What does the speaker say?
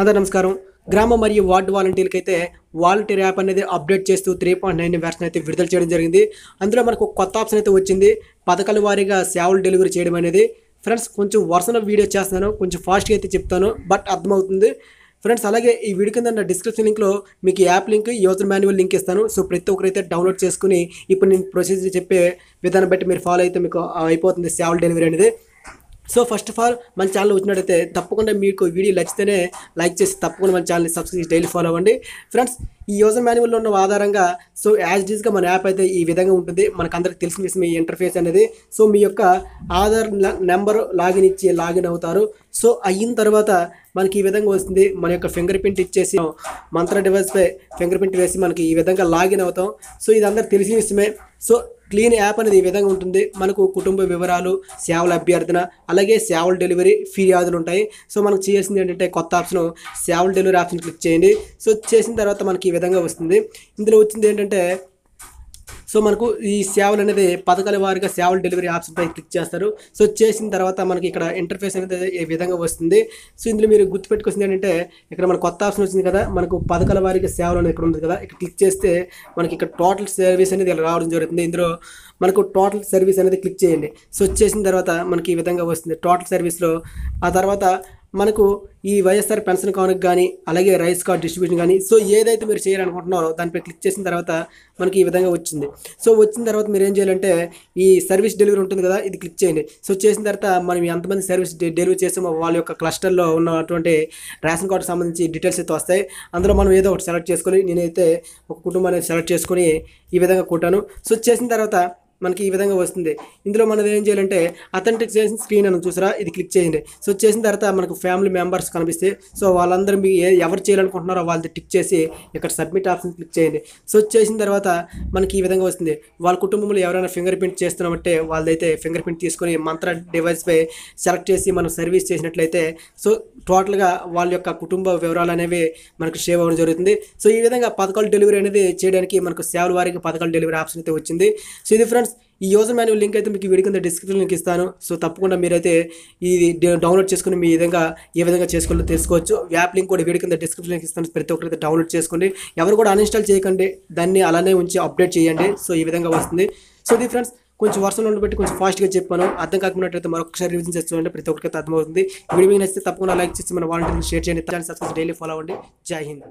అందరూ నమస్కారం గ్రామ మరియు వార్డు వాలంటీర్కి అయితే వాలంటీర్ యాప్ అనేది అప్డేట్ చేస్తూ త్రీ పాయింట్ నైన్ వ్యాక్సిన్ అయితే విడుదల చేయడం జరిగింది అందులో మనకు కొత్త ఆప్షన్ అయితే వచ్చింది పథకాల వారీగా సేవలు డెలివరీ చేయడం అనేది ఫ్రెండ్స్ కొంచెం వరుసలో వీడియో చేస్తున్నాను కొంచెం ఫాస్ట్గా అయితే చెప్తాను బట్ అర్థమవుతుంది ఫ్రెండ్స్ అలాగే ఈ వీడియో కింద డిస్క్రిప్షన్ లింక్లో మీకు app link user manual link ఇస్తాను సో ప్రతి ఒక్కరైతే డౌన్లోడ్ చేసుకుని ఇప్పుడు నేను ప్రొసీజర్ చెప్పే విధానం బట్టి మీరు ఫాలో అయితే మీకు అయిపోతుంది సేవల డెలివరీ అనేది సో ఫస్ట్ ఆఫ్ ఆల్ మన ఛానల్ వచ్చినట్టయితే తప్పకుండా మీకు వీడియో నచ్చితేనే లైక్ చేసి తప్పకుండా మన ఛానల్ని సబ్స్క్రైబ్ డైలీ ఫాలో అవ్వండి ఫ్రెండ్స్ ఈ యూజర్ మాన్యువల్లో ఉన్న ఆధారంగా సో యాజ్ డీజ్గా మన యాప్ అయితే ఈ విధంగా ఉంటుంది మనకు అందరికి తెలిసిన విషయం ఈ ఇంటర్ఫేస్ అనేది సో మీ యొక్క ఆధార్ నెంబర్ లాగిన్ ఇచ్చి లాగిన్ అవుతారు సో అయిన తర్వాత మనకి ఈ విధంగా వస్తుంది మన యొక్క ఫింగర్ ప్రింట్ ఇచ్చేసి మంత్ర డివైస్పై ఫింగర్ ప్రింట్ వేసి మనకి ఈ విధంగా లాగిన్ అవుతాం సో ఇది అందరికి తెలిసిన విషయమే సో క్లీన్ యాప్ అనేది ఈ విధంగా ఉంటుంది మనకు కుటుంబ వివరాలు సేవల అభ్యర్థన అలాగే సేవల డెలివరీ ఫిర్యాదులు ఉంటాయి సో మనకు చేసింది ఏంటంటే కొత్త ఆప్షన్ సేవల డెలివరీ ఆప్షన్ క్లిక్ చేయండి సో చేసిన తర్వాత మనకి ఈ విధంగా వస్తుంది ఇందులో వచ్చింది ఏంటంటే సో మనకు ఈ సేవలు అనేది పథకాల వారిగా సేవలు డెలివరీ పై క్లిక్ చేస్తారు సో చేసిన తర్వాత మనకి ఇక్కడ ఇంటర్ఫేస్ అనేది ఏ విధంగా వస్తుంది సో ఇందులో మీరు గుర్తుపెట్టుకోవాల్సింది ఏంటంటే ఇక్కడ మనకు కొత్త ఆప్షన్ వచ్చింది కదా మనకు పథకాల వారిగా సేవలు అనేది ఇక్కడ ఉంది కదా ఇక్కడ క్లిక్ చేస్తే మనకి ఇక్కడ టోటల్ సర్వీస్ అనేది ఇలా రావడం జరుగుతుంది ఇందులో మనకు టోటల్ సర్వీస్ అనేది క్లిక్ చేయండి సో చేసిన తర్వాత మనకి ఈ విధంగా వస్తుంది టోటల్ సర్వీస్లో ఆ తర్వాత మనకు ఈ వైఎస్ఆర్ పెన్షన్ కానుక కానీ అలాగే రైస్ కార్డ్ డిస్ట్రిబ్యూషన్ కానీ సో ఏదైతే మీరు చేయాలనుకుంటున్నారో దానిపై క్లిక్ చేసిన తర్వాత మనకి ఈ విధంగా వచ్చింది సో వచ్చిన తర్వాత మీరు ఏం చేయాలంటే ఈ సర్వీస్ డెలివరీ ఉంటుంది కదా ఇది క్లిక్ చేయండి సో చేసిన తర్వాత మనం ఎంతమంది సర్వీస్ డెలివరీ చేసామో వాళ్ళ యొక్క క్లస్టర్లో ఉన్నటువంటి రేషన్ కార్డు సంబంధించి డీటెయిల్స్ అయితే వస్తాయి అందులో మనం ఏదో ఒకటి సెలెక్ట్ చేసుకొని నేనైతే ఒక కుటుంబాన్ని సెలెక్ట్ చేసుకొని ఈ విధంగా కొట్టాను సో చేసిన తర్వాత మనకి ఈ విధంగా వస్తుంది ఇందులో మనం ఏం చేయాలంటే చేసిన స్క్రీన్ అని చూసారా ఇది క్లిక్ చేయండి సో చేసిన తర్వాత మనకు ఫ్యామిలీ మెంబర్స్ కనిపిస్తే సో వాళ్ళందరూ మీకు ఎవరు చేయాలనుకుంటున్నారో వాళ్ళది టిక్ చేసి ఇక్కడ సబ్మిట్ ఆప్షన్ క్లిక్ చేయండి సో చేసిన తర్వాత మనకి ఈ విధంగా వస్తుంది వాళ్ళ కుటుంబంలో ఎవరైనా ఫింగర్ ప్రింట్ చేస్తున్నామంటే వాళ్ళైతే ఫింగర్ ప్రింట్ తీసుకొని మంత్ర డివైస్పై సెలెక్ట్ చేసి మనం సర్వీస్ చేసినట్లయితే సో టోటల్గా వాళ్ళ యొక్క కుటుంబ వివరాలు అనేవి మనకు షేవ్ అవ్వడం జరుగుతుంది సో ఈ విధంగా పథకాలు డెలివరీ అనేది చేయడానికి మనకు సేవల వారికి పథకాలు డెలివరీ ఆప్షన్ అయితే వచ్చింది సో ఇది ఫ్రెండ్స్ ఈ యూజర్ మాన్యువల్ లింక్ అయితే మీకు వీడియో కింద డిస్క్రిప్షన్ లింక్ ఇస్తాను సో తప్పకుండా మీరైతే ఇది డౌన్లోడ్ చేసుకుని మీ విధంగా ఏ విధంగా చేసుకోవాలో తెలుసుకోవచ్చు యాప్ లింక్ కూడా వీడియో కింద డిస్క్రిప్షన్ లింక్ ఇస్తాను ప్రతి ఒక్కరైతే డౌన్లోడ్ చేసుకోండి ఎవరు కూడా అన్ఇన్స్టాల్ చేయకండి దాన్ని అలానే ఉంచి అప్డేట్ చేయండి సో ఈ విధంగా వస్తుంది సో ఇది ఫ్రెండ్స్ కొంచెం వర్షంలో ఉండబట్టి కొంచెం ఫాస్ట్గా చెప్పాను అర్థం అయితే మరొకసారి రివిజన్ చేస్తుండే ప్రతి ఒక్కరికి అర్థమవుతుంది వీడియో మీకు నచ్చితే తప్పకుండా లైక్ చేసి మన వాలంటీర్ని షేర్ చేయండి సక్సెస్ డైలీ ఫాలో అవ్వండి జై హింద్